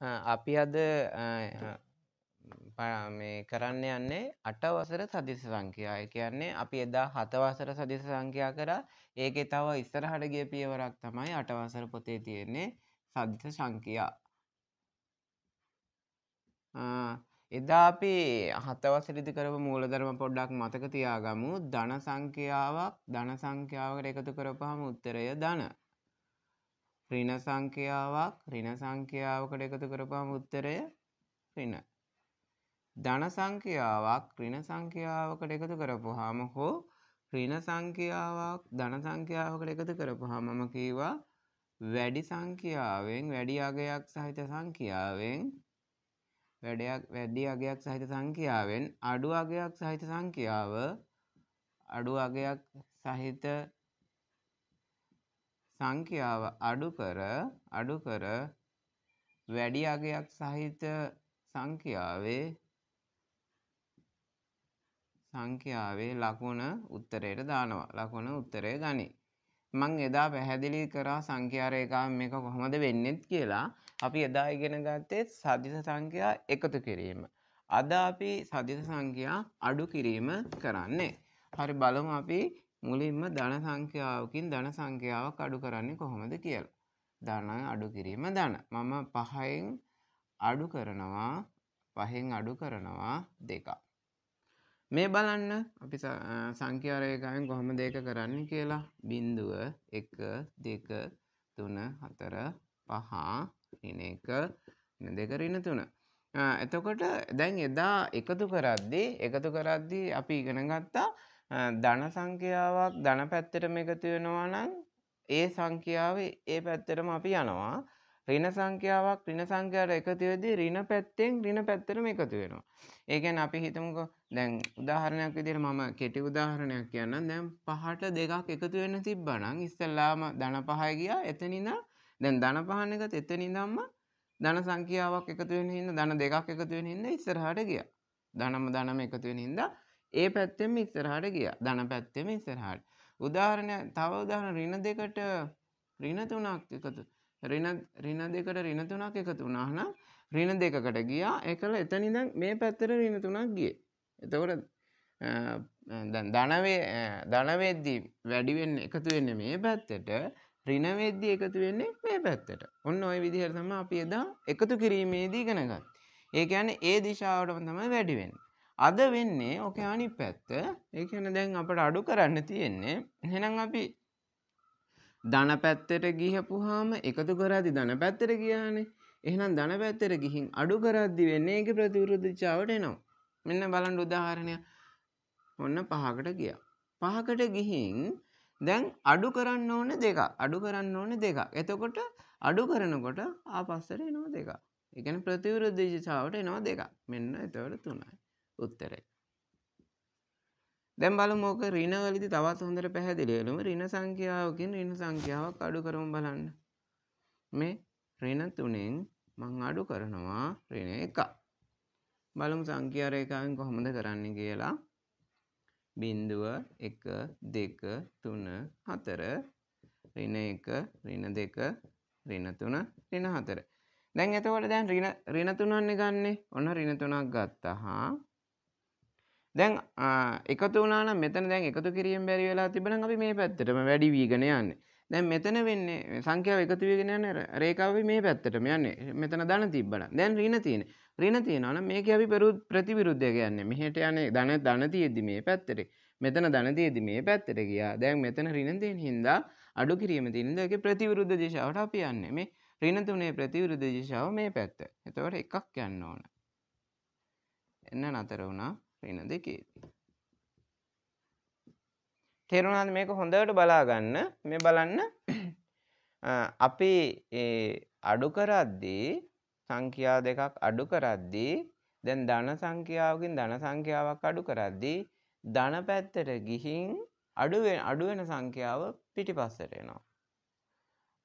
අපි අද කරන්න යන්නේ අටවසර සදිස සංඛ්‍යාය කියන්නේ අපි එදා හතවසර සදිස සංඛ්‍යා කර ඒකෙ තව ඉස්සරහට ගිය පියවරක් තමයි අටවසර පොතේ තියෙන්නේ සදිස සංඛ්‍යා එදා අපි හතවසරිදි කරපු මූලධර්ම පොඩ්ඩක් මතක තියාගමු ධන සංඛ්‍යාවක් ධන සංඛ්‍යාවකට එකතු කරපුවාම උත්තරය ධන ඍණ සංඛ්‍යාවක් ඍණ සංඛ්‍යාවකට එකතු කරපුවම උත්තරය ඍණ. ධන සංඛ්‍යාවක් ඍණ සංඛ්‍යාවකට එකතු කරපුවාම හෝ ඍණ සංඛ්‍යාවක් ධන සංඛ්‍යාවකට එකතු කරපුවාම මම කීවා වැඩි සංඛ්‍යාවෙන් වැඩි අගයක් සහිත සංඛ්‍යාවෙන් වැඩයක් වැඩි අගයක් සහිත සංඛ්‍යාවෙන් අඩු අගයක් සහිත සංඛ්‍යාව අඩු අගයක් සහිත සංඛ්‍යාව අඩු කර අඩු කර වැඩි අගයක් සහිත සංඛ්‍යාවේ සංඛ්‍යාවේ ලකුණ උත්තරයට දානවා. ලකුණ උත්තරය ගනි. මං එදා පැහැදිලි කරා සංඛ්‍යා රේඛාව මේක කොහොමද වෙන්නේත් කියලා. අපි එදා ඉගෙන ගත්තේ සදිස සංඛ්‍යා එකතු කිරීම. අද අපි සදිස සංඛ්‍යා අඩු කිරීම කරන්නේ. හරි බලමු අපි මුලින්ම ධන සංඛ්‍යාවකින් ධන සංඛ්‍යාවක් අඩු කරන්නේ කොහොමද කියලා. ධන අඩු කිරීම ධන. මම පහෙන් අඩු කරනවා පහෙන් අඩු කරනවා දෙක. මේ බලන්න අපි සංඛ්‍යාරයකයෙන් කොහොම දෙක කරන්න කියලා බින්දුව එක දෙක තුන හතර පහ රින එක දෙක රින තුන. එතකොට දැන් එදා එකතු කරද්දී එකතු කරද්දී අපි ඉගෙන ගත්තා ධන සංඛ්‍යාවක් ධන පැත්තටම එකතු වෙනවා නම් ඒ සංඛ්‍යාව ඒ පැත්තටම අපි යනවා ඍණ සංඛ්‍යාවක් ඍණ සංඛ්‍යාවට එකතු වෙද්දී ඍණ පැත්තෙන් ඍණ පැත්තටම එකතු වෙනවා. ඒ කියන්නේ අපි හිතමුකෝ දැන් උදාහරණයක් විදිහට මම කෙටි උදාහරණයක් කියන්නම්. දැන් පහට දෙකක් එකතු වෙන්න තිබ්බනම් ඉස්සෙල්ලාම ධන පහයි ගියා. එතනින් දැන් ධන පහන එකත් එතනින්දම්ම ධන සංඛ්‍යාවක් එකතු වෙන හින්දා ධන දෙකක් එකතු වෙන හින්දා ඉස්සරහට ගියා. ධනම ධනම එකතු වෙන හින්දා ඒ පැත්තෙම ඉස්සරහට ගිය ධන පැත්තෙම ඉස්සරහට උදාහරණය තව උදාහරණ රින දෙකට රින තුනක් එකතු රින දෙකට රින තුනක් එකතු වුණාහනම් රින දෙකකට ගියා එකල එතනිද මේ පැත්තර රින තුනක් ගිය එතකොට ධනවේ ධනවෙද්දී වැඩිවෙන්න එකතු වෙන්න මේ පැත්තට රිනවෙද්දි එකතු වෙන්නේ මේ පැත්තට ඔන්න ඔය විදිහර තම අපි එදා එකතු කිරීමේදී ගෙනගත් ඒ ඇන ඒ දිශාවටම තමයි වැඩිවෙන්න අද වෙන්නේ ඕකේ අනිත් පැත්ත. ඒ කියන්නේ දැන් අපට අඩු කරන්න තියෙන්නේ එහෙනම් අපි ධන පැත්තට ගිහපුවාම එකතු කරද්දි ධන පැත්තට ගියානේ. එහෙනම් ධන පැත්තට ගිහින් අඩු කරද්දි වෙන්නේ ඒකේ ප්‍රතිවිරුද්ධ දිශාවට එනවා. මෙන්න බලන්න උදාහරණය. ඔන්න පහකට ගියා. පහකට ගිහින් දැන් අඩු කරන්න ඕන දෙකක්. අඩු කරන්න ඕන දෙකක්. එතකොට අඩු කරනකොට ආපස්සට එනවා දෙකක්. ඒ කියන්නේ ප්‍රතිවිරුද්ධ දිශාවට එනවා දෙකක්. මෙන්න එතකොට තුනයි. උත්තරයි. දැම් බලමෝක රිනවලදි තවත් හොඳට පැහැදිලියලුම රින සංඛ්‍යාවකින් රින සංඛ්‍යාවක් අඩු කරම් බලන්න මේ රින තුනෙන් මං අඩු කරනවා රින එක බලමු සංඛ්‍යාරයකාවෙන් කොහොමද කරන්න කියලා බින්දුව එක දෙක තුන හතර රින එක රින දෙක රින තුන රින හතර දැන් එතවට දැන් රින තුනන්න ගන්නේ ඔන්න රින තුනක් ගත්තා හා දැන් එකතු වනාන මෙතන දැන් එකතු කිරීම බැරි වෙලා තිබන අපි මේ පැත්තටම වැඩි වීගෙන යන්න දැන් මෙතන වෙන්නේ සංඛ්‍යාව එකතු වීගෙන යන රේකාව මේ පැත්තටම යන්නේ මෙතන ධන තිබ්බන දැන් රින තියෙන රින තියෙනවන මේක අපි පෙරු ප්‍රතිවිරුද්ධය කියන්නේ මෙහට යන ධන ධන තියෙද්දි මේ පැත්තට මෙතන ධන තියෙදි මේ පැත්තට ගියා දැන් මෙතන රිනතියෙන් හින්දා අඩු කිරීම තින්දක ප්‍රතිවිරුද්ධ දේශාවට අපි යන්න මේ රිනතුනේ ප්‍රතිවිරුද්ධ දේශාව මේ පැත්ත එතවට එකක් යන්න ඕන එන්න නතර වුණා වෙන දෙකේදී. තේරුණාද මේක හොඳට බලාගන්න මේ බලන්න අපි අඩු කරද්දී සංඛ්‍යා දෙකක් අඩු කරද්දී දැන් ධන සංඛ්‍යාවකින් ධන සංඛ්‍යාවක් අඩු කරද්දී ධන පැත්තට ගිහින් අඩුවෙන් අඩුවෙන සංඛ්‍යාව පිටිපස්සට එනවා.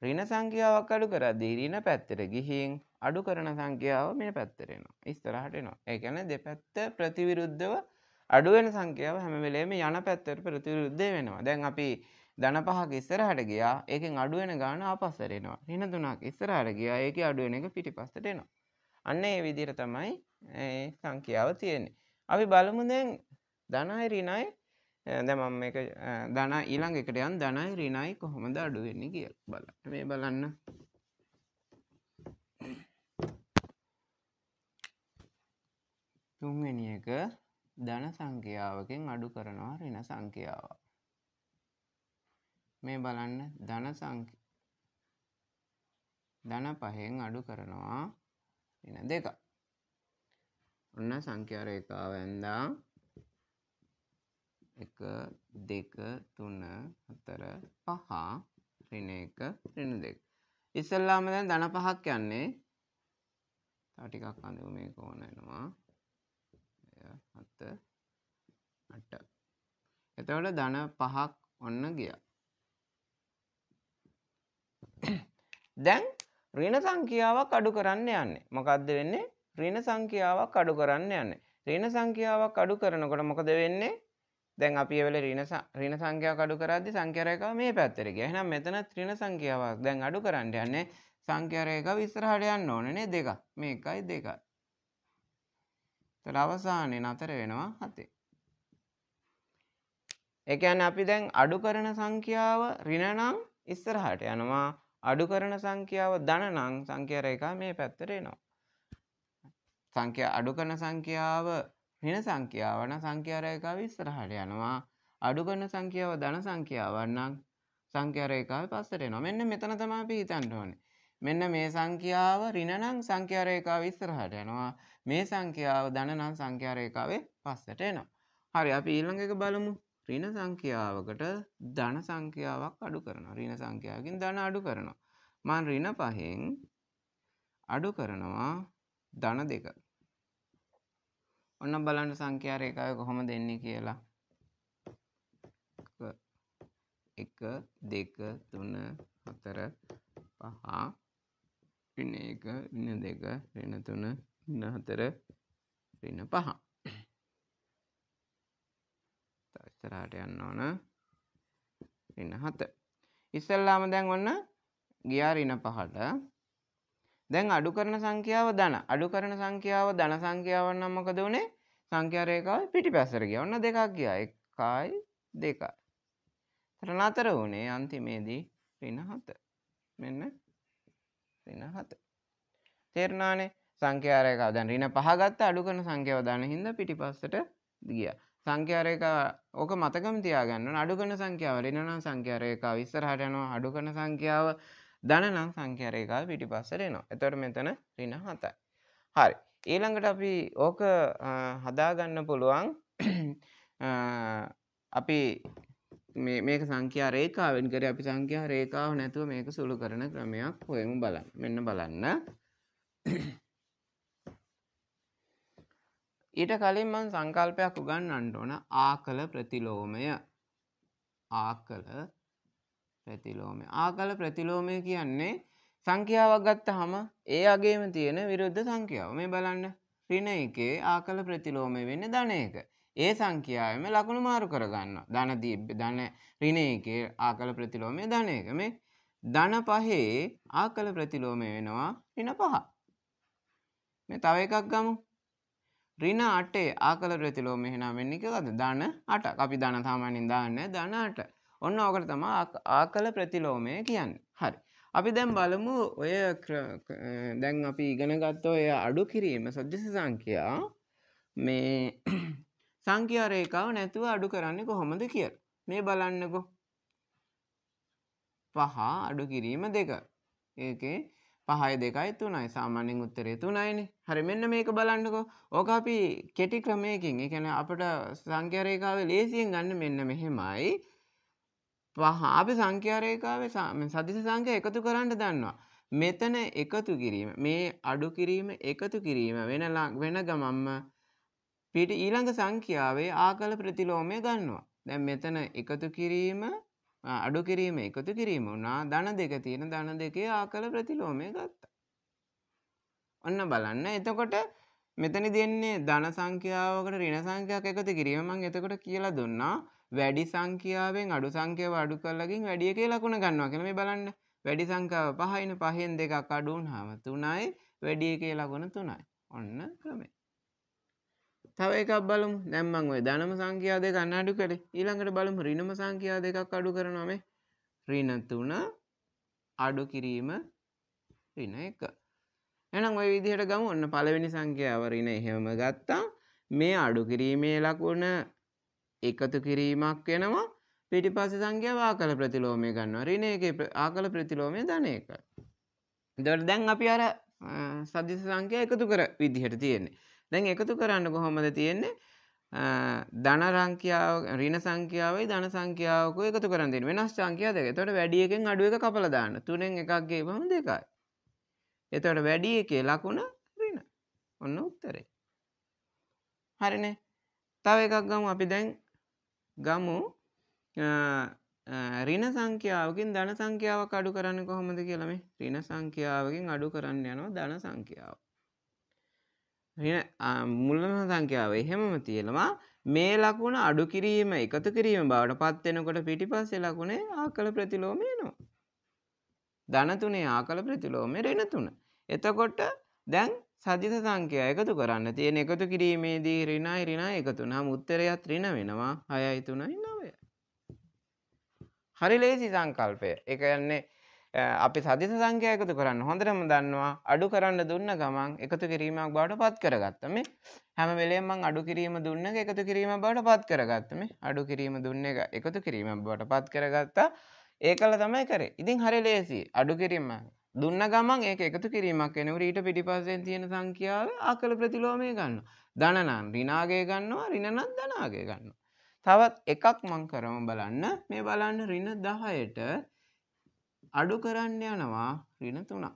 රින සංඛ්‍යාවක් අඩු කරද්දී රින පැත්තට ගිහින් අඩු කරන සංඛ්‍යාව මේ පැත්තරෙනවා ඉස්තරහටනවා ඒකැන දෙපැත්ත ප්‍රතිවිරුද්ධව අඩුවෙන සංඛ්‍යාව හැමවෙලේම යන පැත්තට ප්‍රතිවිරුද්ධය වෙනවා දැන් අපි දන පහක් ඉස්සරහට ගියා ඒකෙන් අඩුවෙන ගාන අපස්සරෙනවා රින තුනක් ඉස්සරහට ගියා ඒක අඩුවෙන එක පිටිපස්සට එනවා අන්න ඒ විදිර තමයි සංඛ්‍යාව තියෙන්නේ අපි බලමු දැන් දනයි රිනයි දැ මම එක දන ඊළං එකට යන් දනයි රිනයි කොහොමද අඩුවෙන්නේ කිය බල මේ බලන්න තුන්වෙනි එක ධන සංඛ්‍යාවකින් අඩු කරනවා රින සංඛ්‍යාව මේ බලන්න ධන ධන පහෙන් අඩු කරනවා රින දෙක ඔන්න සංඛ්‍යාරේකාවෙන්දා එක දෙක තුන හතර පහ රින එක රින දෙක ඉස්සල්ලාම දැන් ධන පහක් යන්නේ තව ටිකක් අඳමු මේක ඕන වෙනවා හත අට එතකොට ධන පහක් ඔන්න ගියා දැන් ඍණ සංඛ්‍යාවක් අඩු කරන්න යන්නේ මොකක්ද වෙන්නේ ඍණ සංඛ්‍යාවක් අඩු කරන්න යන්නේ ඍණ සංඛ්‍යාවක් අඩු කරනකොට මොකද වෙන්නේ දැන් අපි වෙල රිනස රින සංඛ්‍යාව අඩු කරද්දි සංඛ්‍යාරයක මේ පැත්තට ගියා. එහෙනම් මෙතන ත්‍රින සංඛ්‍යාවක් දැන් අඩු කරන්න යන්නේ සංඛ්‍යාරයක ඉස්සරහට යන්න ඕනේ නේ දෙක. මේකයි දෙකයි. ඒතර අවසානයේ නතර වෙනවා හතේ. ඒ කියන්නේ අපි දැන් අඩු කරන සංඛ්‍යාව ඍණ නම් ඉස්සරහට යනවා අඩු කරන සංඛ්‍යාව ධන නම් සංඛ්‍යාර එක මේ පැත්තට එනවා. සංඛ්‍යා අඩු කරන සංඛ්‍යාව හෙන සංඛ්‍යාවන සංඛ්‍යාරයකාව ඉස්සරහට යනවා අඩු කරන සංඛ්‍යාව ධන සංඛ්‍යාවන්නම් සංඛ්‍යාරයකාව පස්සට එනවා මෙන්න මෙතන තමයි අපි හිතන්න ඕනේ මෙන්න මේ සංඛ්‍යාව ඍණනම් සංඛ්‍යාරයකාව ඉස්සරහට යනවා මේ සංඛ්‍යාව ධනනම් සංඛ්‍යාරයකාවේ පස්සට එනවා හරි අපි ඊළඟ එක බලමු ඍණ සංඛ්‍යාවකට ධන සංඛ්‍යාවක් අඩු කරනවා ඍණ සංඛ්‍යාවකින් ධන අඩු කරනවා මං ඍණ පහෙන් අඩු කරනවා ධන දෙක ඔන්න බලන්න සංඛ්‍යා රේඛාව කොහොම දෙන්නේ කියලා. 1 2 3 4 5 ඍණ 1 ඍණ 2 ඍණ 3 ඍණ 4 ඍණ 5. තව ඉස්සරහට යන්න ඕන. ඍණ 7. ඉස්සල්ලාම දැන් ඔන්න ගියා ඍණ 5ට. දැන් අඩු කරන සංඛ්‍යාව ධන. අඩු කරන සංඛ්‍යාව ධන සංඛ්‍යාවන් නම් මොකද උනේ? සංඛ්‍යාරේකාව පිටි පැසර ගිය ඔන්න දෙකක් ගියා එකයි දෙකයි. තර නතර වුණේ අන්තිමේදී ඍණ හත. මෙන්න ඍණ හත. තේරුණානේ සංඛ්‍යාරේකාව දැන් ඍණ පහ ගත්ත අඩු කරන සංඛ්‍යාව දාන හින්දා පිටිපස්සට ගියා. සංඛ්‍යාරේකාව ඕක මතකම තියාගන්න ඕන අඩු කරන සංඛ්‍යාව ඍණ නම් සංඛ්‍යාරේකාව ඉස්සරහට යනවා අඩු කරන සංඛ්‍යාව ධන නම් සංඛ්‍යාරේකාව පිටිපස්සට එනවා. එතකොට මෙතන ඍණ හතයි. හරි. ඊළඟට අපි ඕක හදාගන්න පුළුවන් අපි මේක සංඛ්‍යා රේකාවෙන් කර අපි සංඛ්‍යා රේකාව නැතුව මේක සුළු කරන ක්‍රමයක් හොයමු බලන්න මෙන්න බලන්න ඊට කලින් මං සංකල්පයක් උගන්නන්න ඕන ආකල ප්‍රතිලෝමය ආකල ප්‍රතිලෝමය ආකල ප්‍රතිලෝමය කියන්නේ සංඛ්‍යාවක් ගත්ත හම ඒ අගේම තියෙන විරුද්ධ සංඛ්‍යාව මේ බලන්න රින එකේ ආකල ප්‍රතිලෝමය වෙන්න ධන එක. ඒ සංඛ්‍යාවම ලකුණු මාරු කරගන්න ධන ධන රින එකේ ආකල ප්‍රතිලෝමය ධන එක මේ ධන පහේ ආකල ප්‍රතිලෝමය වෙනවා රින පහ. මේ තව එකක් ගමු රින අටේ ආකල ප්‍රතිලෝම එහෙනම් වෙන්නේ කියලාද? ධන 8ක්. අපි ධන සාමාන්‍යයෙන් දාන්නේ ධන 8. ඔන්න ඕකට තමයි ආකල ප්‍රතිලෝමය කියන්නේ. හරි. අපි දැම් බලමු ඔය දැන් අපි ඉගෙනගත්ත ඔය අඩු කිරීම සජ්ජස සංකයා මේ සංකයාරේකාව නැතුව අඩු කරන්නේ කොහොමද කිය මේ බලන්නකො පහ අඩු කිරීම දෙක ඒකේ පහය දෙකයි තුනයි සාමාන්‍යෙන් උත්තරේ තුනයිනි හරි මෙන්න මේක බලන්නකො ඕක අපි කෙටි ක්‍රමයකින් එකැන අපට සංකරේකාව ලේසියෙන් ගන්න මෙන්න මෙහෙමයි පහාපි සංඛ්‍යාරේකාවේ සදිස සංඛ්‍ය එකතු කරන්න දන්නවා. මෙතන එකතු කිරීම මේ අඩු කිරීම එකතු කිරීම වෙන වෙන ගමම්ම පිට ඊළඟ සංඛ්‍යාවේ ආකල ප්‍රතිලෝමය ගන්නවා. දැන් මෙතන එකතු කිරීම අඩු කිරීම එකතු කිරීම වුණා ධන දෙක තියෙන ධන දෙකේ ආකල ප්‍රතිලෝමය ගත්තා. ඔන්න බලන්න එතකොට මෙතනි දෙන්නේ ධන සංඛ්‍යාවකට ඍණ සංඛ්‍යාවක් එකතු කිරීම මම එතකොට කියලා දුන්නා වැඩි සංඛ්‍යාවෙන් අඩු සංඛ්‍යාව අඩු කරලාකින් වැඩි එකේ ලකුණ ගන්නවා කියලා මේ බලන්න. වැඩි සංඛ්‍යාව පහයින පහෙන් දෙකක් අඩු වුණාම 3යි වැඩි එකේ ලකුණ 3යි. ඔන්න ක්‍රමය. තව එකක් බලමු. දැන් මම ওই ධනම සංඛ්‍යා දෙක අඩු කරේ. ඊළඟට බලමු ඍණම සංඛ්‍යා දෙකක් අඩු කරනවා මේ. ඍණ 3 අඩු කිරීම ඍණ 1. එහෙනම් ওই විදිහට ගමු. ඔන්න පළවෙනි සංඛ්‍යාව ඍණ එහෙම ගත්තා. මේ අඩු කිරීමේ ලකුණ එකතු කිරීමක් වෙනවා පිටිපස සංඛ්‍යාව ආකල ප්‍රතිලෝමය ගන්නවා ඍණ එකේ ආකල ප්‍රතිලෝමය ධන එක. එතකොට දැන් අපි අර සදිස සංඛ්‍යා එකතු කර විදිහට තියෙන්නේ. දැන් එකතු කරන්න කොහොමද තියෙන්නේ? ධන රංකියාව ඍණ සංඛ්‍යාවයි ධන සංඛ්‍යාවක එකතු කරන් දෙන්න. වෙනස් සංඛ්‍යා දෙක. එතකොට වැඩි එකෙන් අඩු එක කපලා දාන්න. තුනෙන් එකක් ගේපම දෙකයි. එතකොට වැඩි එකේ ලකුණ ඍණ. ඔන්න උත්තරේ. හරිනේ. තව එකක් ගමු අපි දැන් ගමු රින සංඛ්‍යාවකින් ධන සංඛ්‍යාවක් අඩු කරන්න කොහොමද කියලම රින සංඛ්‍යාවකින් අඩු කරන්න යනවා ධන සංඛ්‍යාව මුල්ලම සංඛ්‍යාව එහෙමම තියෙනවා මේ ලකුණ අඩු කිරීම එකතු කිරීම බවට පත්වෙනකොට පිටිපස්සේ ලකුණේ ආකළ ප්‍රතිලෝමය නවා ධනතුනේ ආකළ ප්‍රතිලෝමය රෙනතුන එතකොට දැන් සජිත සංකය එකතු කරන්න තියෙන එකතු කිරීමේදී රිනා රිනා එකතු නම් උත්තරයත් රින වෙනවා හයයි තුනයි නවය. හරි ලේසි සංකල්පය එකන්නේ අපි සදිත සංකය එකතු කරන්න හොඳටම දන්නවා අඩු කරන්න දුන්න ගමන් එකතු කිරීමක් බවට පත් කරගත්තම හැම වෙලේම අඩු කිරීම දුන්න එකතු කිරීම බවට පත් කරගත්තම අඩු කිරීම දුන්න එක එකතු කිරීම බවට පත් කරගත්තා ඒ කළ තමයි කරේ ඉතින් හරි ලේසි අඩු කිරීම දුන්න ගමන් ඒක එකතු කිරීමක් එනව ඊට පිටිපස්සෙන් තියෙන සංඛ්‍යාව අකල ප්‍රතිලෝමය ගන්න. ධනනන් රිනාගේ ගන්නවා රිනනත් ධනාගේ ගන්න. තවත් එකක් මං කරම බලන්න මේ බලන්න රින දහයට අඩු කරන්න යනවා රින තුනා.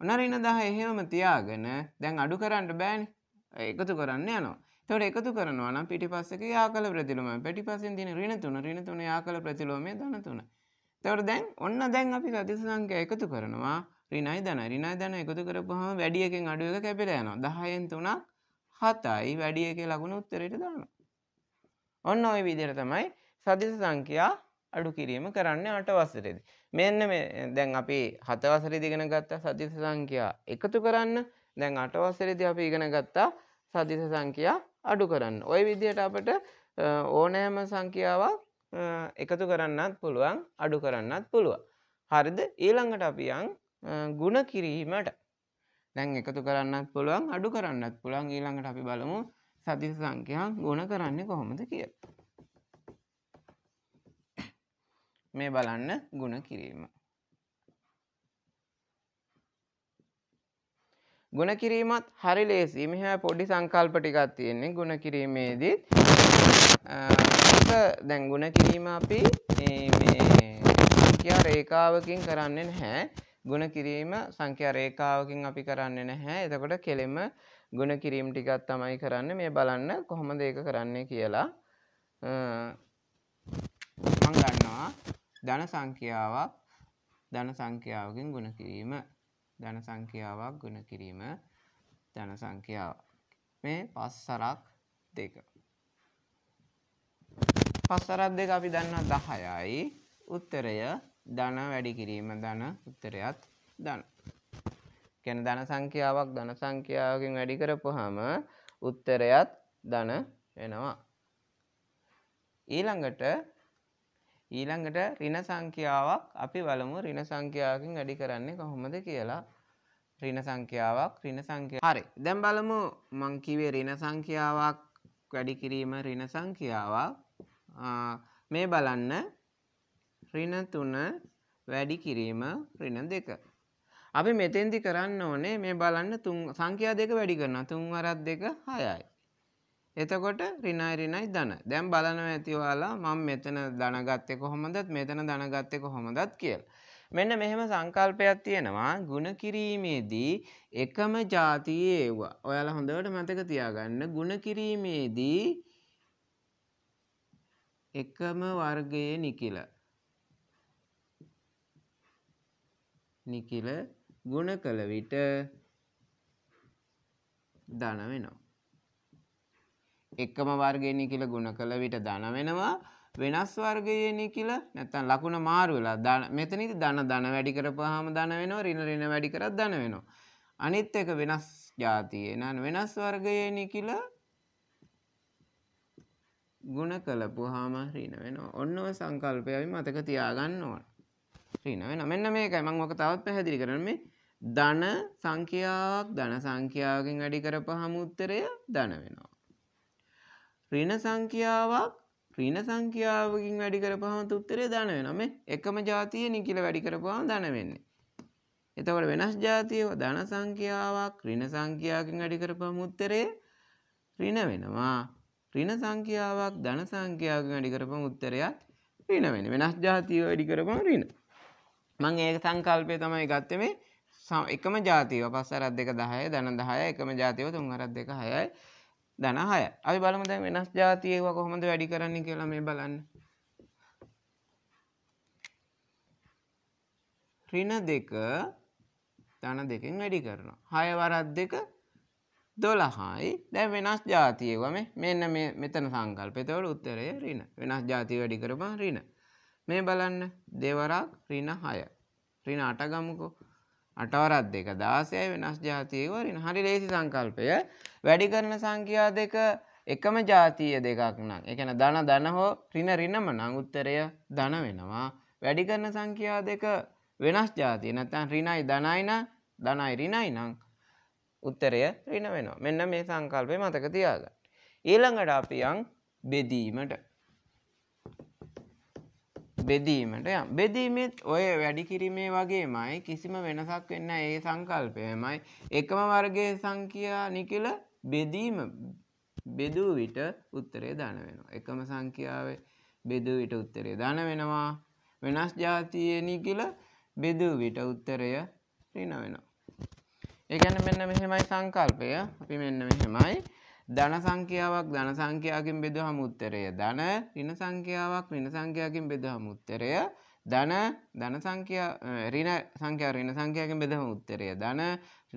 ඔන්න රින දහ එහෙම තියාගෙන දැන් අඩු කරන්න බෑන් එකතු කරන්න යනවා. තොට එකතු කරනවා නම් පිටිපස්සක යාකල ප්‍රතිලෝම පිටිපස්සෙන් තින රින තුන රින තුන යාකල ප්‍රතිලෝමය ධන තුනයි. තවට දැන් ඔන්න දැන් අපි සති සංඛ්‍යා එකතු කරනවා ඍණයි ධනයි ඍණයි ධනයි එකතු කරපුවාම වැඩි එකෙන් අඩු එක කැපිලා යනවා 10න් 3ක් 7යි වැඩි එකේ ලකුණු උත්තරයට දානවා ඔන්න ওই විදිහට තමයි සදිස සංඛ්‍යා අඩු කිරීම කරන්න අට වසරේද. මෙන්න දැන් අපි හතවසරේ දිගෙන ගත්තා සතිස සංඛ්‍යා එකතු කරන්න දැන් අටවසරේද අපි ඉගෙන ගත්තා සතිස සංඛ්‍යා අඩු කරන්න. ඔය විදියට අපට ඕනෑම සංඛ්‍යාවක් එකතු කරන්නත් පුළුවන් අඩු කරන්නත් පුළුව. හරිද ඊළඟට අපියන් ගුණ කිරීමට දැන් එකතු කරන්නත් පුළුවන් අඩු කරන්නත් පුළන් ඊළඟට අපි බලමු සතිස සංඛ්‍යයා ගුණ කරන්නේ කොහොමද කිය. මේ බලන්න ගුණ කිරීම. ගුණ කිරීමත් හරි ලේසි මෙහ පොඩි සංකල්ප ටිකක් තියෙන්නේ ගුණ කිරීමේදී දැන් ගුණ කිරීම අපි සංඛ්‍යා රේකාවකින් කරන්නේ නැහැ ගුණ කිරීම සංඛ්‍යා රේකාවකින් අපි කරන්නේ නැහැ එතකොට කෙලෙම ගුණ කිරීම් ටිකත් තමයි කරන්න මේ බලන්න කොහොම දෙක කරන්නේ කියලා මංගන්නවා ධන සංඛ්‍යාවක් ධන සංඛ්‍යාවකින් ගුණ කිරීම ධන සංඛ්‍යාවක් ගුණ කිරීම ධන සංඛ්‍යාව මේ පස්සරක් දෙක පස්සරක් දෙක අපි දන්න දහයයි උත්තරය ධන වැඩි කිරීම ධන උත්තරයත් ධන කැන ධන සංඛ්‍යාවක් ධන සංඛ්‍යාවකින් වැඩි කරපුහම උත්තරයත් ධන වෙනවා ඊළඟට ඊළඟට ඍණ සංඛ්‍යාවක් අපි බලමු ඍණ සංඛ්‍යාවකින් වැඩි කරන්නේ කොහොමද කියලා. ඍණ සංඛ්‍යාවක් ඍණ සංඛ්‍යාව. හරි. දැන් බලමු මං කිව්වේ ඍණ සංඛ්‍යාවක් වැඩි කිරීම ඍණ සංඛ්‍යාවක්. මේ බලන්න ඍණ 3 වැඩි කිරීම ඍණ 2. අපි මෙතෙන්දි කරන්න ඕනේ මේ බලන්න සංඛ්‍යා දෙක වැඩි කරනවා. 3 වරක් 2 6යි. එතකොට රිනයි රිනයි ධන. දැන් බලනවා ඇති ඔයාලා මම මෙතන ධන ගත්තේ කොහොමදත් මෙතන ධන ගත්තේ කොහොමදත් කියලා. මෙන්න මෙහෙම සංකල්පයක් තියෙනවා ಗುಣ කිරීමේදී එකම જાතියේ ඒවා. ඔයාලා හොඳට මතක තියාගන්න ಗುಣ කිරීමේදී එකම වර්ගයේ නිකිල. නිකිල ගුණ කළ විට ධන වෙනවා. එක්කම වර්ගයනි කියල ගුණ කළ විට දන වෙනවා වෙනස් වර්ගයනි කියල නැත්තන් ලකුණ මාරුවෙලා මෙතනිති දන දන වැඩි කරපුහම දන වෙනවා රින රින වැඩි කරත් දන වෙනවා. අනිත් එක වෙනස් ජාතියේ නන් වෙනස් වර්ගයනි කියල ගුණ කලපුහාම රීන වෙනවා ඔන්නව සංකල්පයවි මතක තියාගන්න ඕන රීන වෙන මෙන්න මේකයි මං ඔක තවත් පැහැදිලි කරන මේ දන සංඛ්‍යාවක් දන සංඛ්‍යාවකින් වැඩි කරපහම උත්තරය දන වෙනවා ඍණ සංඛ්‍යාවක් ඍණ සංඛ්‍යාවකින් වැඩි කරපුවම උත්තරය ධන වෙනවා. මේ එකම જાතියනි කියලා වැඩි කරපුවම ධන වෙන්නේ. එතකොට වෙනස් જાතියව ධන සංඛ්‍යාවක් ඍණ සංඛ්‍යාවකින් වැඩි කරපුවම උත්තරය ඍණ වෙනවා. ඍණ සංඛ්‍යාවක් ධන සංඛ්‍යාවකින් වැඩි කරපුවම උත්තරයත් ඍණ වෙන්නේ. වෙනස් જાතියව වැඩි කරපුවම ඍණ. මම ඒක සංකල්පය තමයි ගත්තේ මේ එකම ජාතිව පස් අරත් දෙක දහය දන දහය එකම ජාතිව තුන් අරත් දෙක හයයි දනහය අපි බලමද වෙනස් ජාතියවා කොහොමද වැඩි කරන්න කියලා මේ බලන්න රින දෙක ධන දෙකෙන් වැඩි කරනවා හයවරත් දෙක දොළහයි දැ වෙනස් ජාතියවම මෙන්න මෙතන සංකල්පතවල උත්තරය රින වෙනස් ජාති වැඩි කරබා රින මේ බලන්න දෙවරක් රින හය රින අටගමුකෝ අටවරත් දෙක දාසය වෙනස් ජාතියවරින් හරි ලේසි සංකල්පය වැඩි කරන සංඛ්‍යා දෙක එකම ජාතිය දෙකක් නම් එකන දන දන හෝ රින රිනම නං උත්තරය දන වෙනවා වැඩි කරන සංඛ්‍යා දෙක වෙනස් ජාතිය නැත්තන් රිනයි දනයින දනයි රිනයි නං උත්තරය රින වෙනවා මෙන්න මේ සංකල්පය මතක තියාග ඊළඟට අපියන් බෙදීමට බෙදීමට යම් බෙදීමත් ඔය වැඩි කිරීමේ වගේමයි කිසිම වෙනසක් වෙන්න ඒ සංකල්පයමයි එකම වර්ගය සංකයානි කියල බෙදීම බෙදූ විට උත්තරේ දන වෙනවා එකම සංඛ්‍යාවේ බෙදූ විට උත්තරේ දන වෙනවා වෙනස් ජාතියනි කියල බෙදූ විට උත්තරය රින වෙනවා ඒගැන මෙන්න මෙහෙමයි සංකල්පය අපි මෙන්න මෙහෙමයි ධන සංඛ්‍යාවක් ධන සංඛ්‍යාවකින් බෙදහම උත්තරය ධන ඍණ සංඛ්‍යාවක් ඍණ සංඛ්‍යාවකින් බෙදහම උත්තරය ධන ධන සංඛ්‍යා ඍණ සංඛ්‍යාව ඍණ සංඛ්‍යාවකින් බෙදහම උත්තරය ධන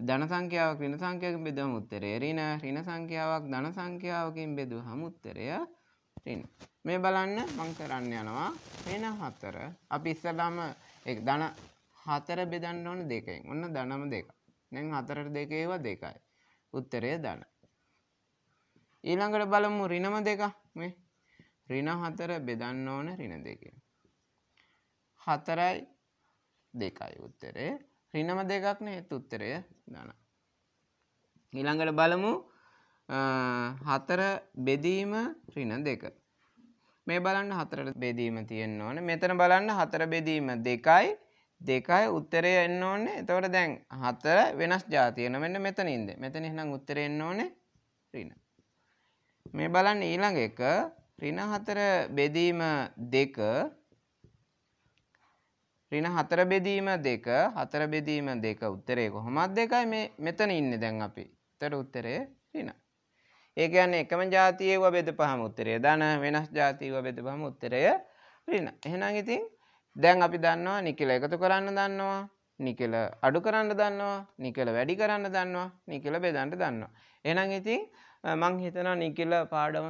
ධන සංඛ්‍යාවක් ඍණ සංඛ්‍යාවකින් බෙදහම උත්තරය ඍණ ඍණ සංඛ්‍යාවක් ධන සංඛ්‍යාවකින් බෙදහම උත්තරය ඍණ මේ බලන්න මම කරන්න යනවා වෙන හතර අපි ඉස්සලාම ධන හතර බෙදන්න ඕන දෙකෙන් ඔන්න ධනම දෙක දැන් හතරට දෙකේව දෙකයි උත්තරය ධන ඊළඟට බලමු රිනම දෙක මේ රින හතර බෙදන්න ඕන රින දෙක. හතරයි දෙකයි උත්තරේ රිනම දෙකක්න ඒත් උත්තරය දන. ඊළඟට බලමු හතර බෙදීම රින දෙක. මේ බලන්න හතරට බෙදීම තියෙන් ඕන මෙතන බලන්න හතර බෙදීම දෙකයි දෙකයි උත්තරය එන්න ඕන්නේ එතවට දැන් හතර වෙනස් ජාතියන වන්න මෙතනින්ද මෙතන එහම් උත්තරෙන්න ඕනේ රින. මේ බලන්න ඊළඟ එක ඍණ 4 බෙදීම 2 ඍණ 4 බෙදීම 2 4 බෙදීම 2 උත්තරේ කොහොමද දෙකයි මේ මෙතන ඉන්නේ දැන් අපි. උත්තර උත්තරේ ඍණ. ඒ කියන්නේ එකම જાතියේ ව බෙදපහම උත්තරේ ධන වෙනස් જાතියව බෙදපහම උත්තරය ඍණ. එහෙනම් ඉතින් දැන් අපි දන්නවා නිකල එකතු කරන්න දන්නවා නිකල අඩු කරන්න දන්නවා නිකල වැඩි කරන්න දන්නවා නිකල බෙදන්න දන්නවා. එහෙනම් ඉතින් මං හිතන නිකිල පාඩම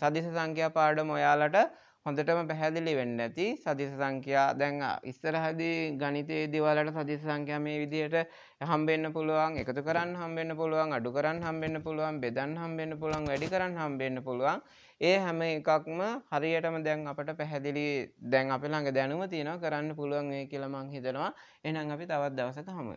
සදිස සංඛ්‍යා පාඩම ඔයාලට හොඳටම පැහැදිලි වෙන්න ඇති සදිස සංඛ්‍යා දැන් ඉස්සරහදී ගනිතයේ දිවලට සදිස සංඛ්‍යා මේ විදියට හම්බෙන්න පුළුවන් එකතු කරන්න හම්බෙන්න පුළුවන් අඩු කරන්න හම්බෙන්න පුළුවන් බෙදන්න හම්බෙන්න පුළුවන් වැඩි කරන්න හම්බෙන්න පුළුවන් ඒ හැම එකක්ම හරියටම දැන් අපට පැහැදිලි දැන් අපි ළඟ දැනුම තියෙනවා කරන්න පුළුවන් ඒ කියලා මං හිතනවා එහෙනම් අපි තවත් දවසක හමු